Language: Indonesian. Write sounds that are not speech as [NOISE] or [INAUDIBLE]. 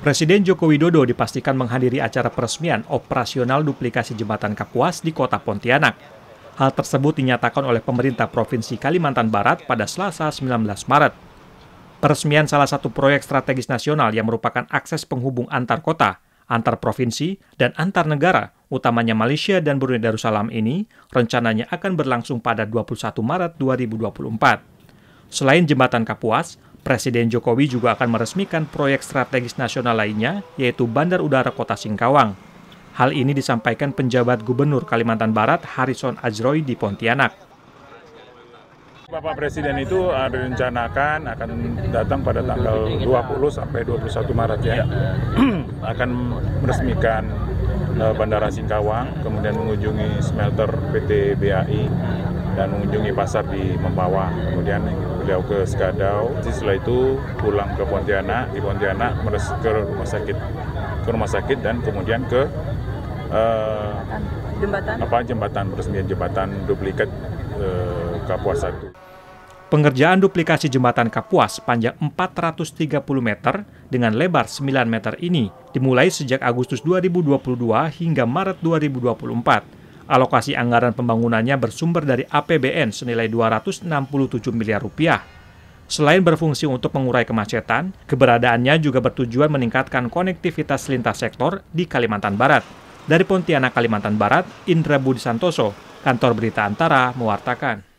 Presiden Joko Widodo dipastikan menghadiri acara peresmian operasional duplikasi jembatan Kapuas di kota Pontianak. Hal tersebut dinyatakan oleh pemerintah Provinsi Kalimantan Barat pada Selasa 19 Maret. Peresmian salah satu proyek strategis nasional yang merupakan akses penghubung antar kota, antar provinsi, dan antar negara, utamanya Malaysia dan Brunei Darussalam ini, rencananya akan berlangsung pada 21 Maret 2024. Selain jembatan Kapuas, Presiden Jokowi juga akan meresmikan proyek strategis nasional lainnya, yaitu Bandar Udara Kota Singkawang. Hal ini disampaikan penjabat Gubernur Kalimantan Barat Harrison Azroy di Pontianak. Bapak Presiden itu eh, direncanakan akan datang pada tanggal 20 sampai 21 Maret ya. [CLEARS THROAT] akan meresmikan eh, Bandara Singkawang, kemudian mengunjungi smelter PT BAI, dan mengunjungi pasar di Membawa. Kemudian beliau ke Skadau. Setelah itu pulang ke Pontianak, di Pontianak ke rumah sakit, ke rumah sakit dan kemudian ke uh, jembatan apa jembatan peresmian jembatan duplikat uh, Kapuas 1. Pengerjaan duplikasi jembatan Kapuas panjang 430 meter dengan lebar 9 meter ini dimulai sejak Agustus 2022 hingga Maret 2024 Alokasi anggaran pembangunannya bersumber dari APBN senilai 267 miliar rupiah. Selain berfungsi untuk mengurai kemacetan, keberadaannya juga bertujuan meningkatkan konektivitas lintas sektor di Kalimantan Barat. Dari Pontianak, Kalimantan Barat, Indra Budi Santoso, Kantor Berita Antara, mewartakan.